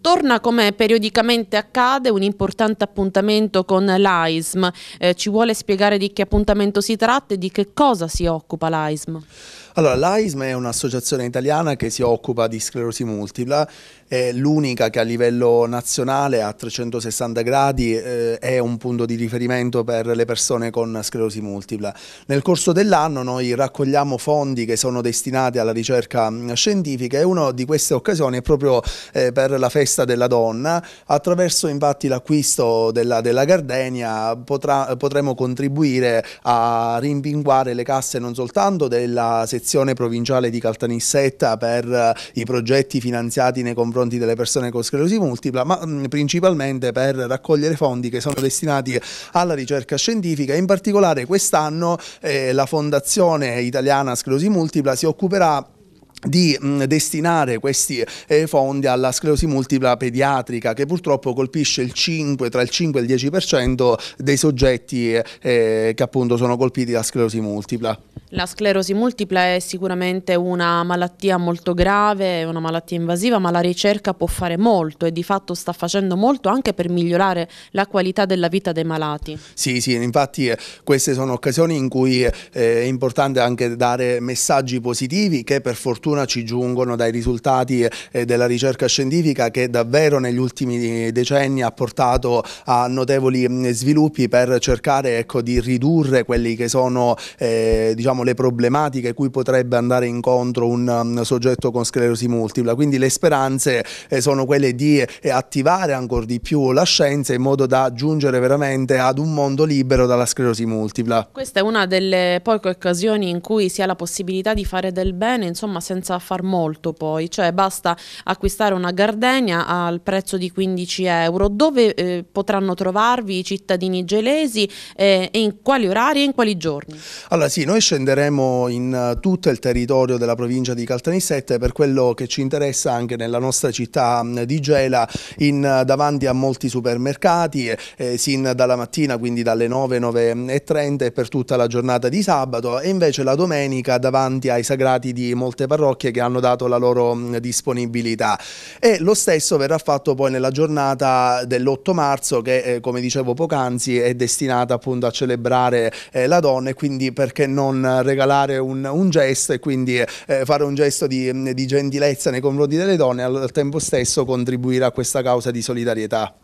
Torna come periodicamente accade un importante appuntamento con l'AISM. Eh, ci vuole spiegare di che appuntamento si tratta e di che cosa si occupa l'AISM? Allora, l'AISM è un'associazione italiana che si occupa di sclerosi multipla, è l'unica che a livello nazionale a 360 gradi eh, è un punto di riferimento per le persone con sclerosi multipla. Nel corso dell'anno noi raccogliamo fondi che sono destinati alla ricerca mm, scientifica e una di queste occasioni è proprio eh, per la festa della donna, attraverso infatti l'acquisto della, della, Gardenia potremo contribuire a rimpinguare le casse non soltanto della sezione sezione provinciale di Caltanissetta per eh, i progetti finanziati nei confronti delle persone con sclerosi multipla, ma mm, principalmente per raccogliere fondi che sono destinati alla ricerca scientifica. In particolare quest'anno eh, la Fondazione Italiana Sclerosi Multipla si occuperà di mm, destinare questi eh, fondi alla sclerosi multipla pediatrica che purtroppo colpisce il 5, tra il 5 e il 10% dei soggetti eh, che appunto sono colpiti da sclerosi multipla. La sclerosi multipla è sicuramente una malattia molto grave, una malattia invasiva, ma la ricerca può fare molto e di fatto sta facendo molto anche per migliorare la qualità della vita dei malati. Sì, sì, infatti eh, queste sono occasioni in cui è importante anche dare messaggi positivi che per fortuna fortuna ci giungono dai risultati eh, della ricerca scientifica che davvero negli ultimi eh, decenni ha portato a notevoli mm, sviluppi per cercare ecco, di ridurre quelle che sono eh, diciamo, le problematiche cui potrebbe andare incontro un um, soggetto con sclerosi multipla. Quindi le speranze eh, sono quelle di eh, attivare ancora di più la scienza in modo da giungere veramente ad un mondo libero dalla sclerosi multipla. Questa è una delle poche occasioni in cui si ha la possibilità di fare del bene, insomma, senza senza far molto poi, cioè basta acquistare una gardenia al prezzo di 15 euro, dove eh, potranno trovarvi i cittadini gelesi eh, e in quali orari e in quali giorni? Allora sì, noi scenderemo in eh, tutto il territorio della provincia di Caltanissette per quello che ci interessa anche nella nostra città mm, di Gela, in, eh, davanti a molti supermercati, eh, sin dalla mattina quindi dalle 9, 9 e 30 e per tutta la giornata di sabato e invece la domenica davanti ai sagrati di molte parrocchie parrocchie che hanno dato la loro mm, disponibilità e lo stesso verrà fatto poi nella giornata dell'8 marzo che eh, come dicevo poc'anzi è destinata appunto a celebrare eh, la donna e quindi perché non regalare un, un gesto e quindi eh, fare un gesto di, mm, di gentilezza nei confronti delle donne e al tempo stesso contribuire a questa causa di solidarietà.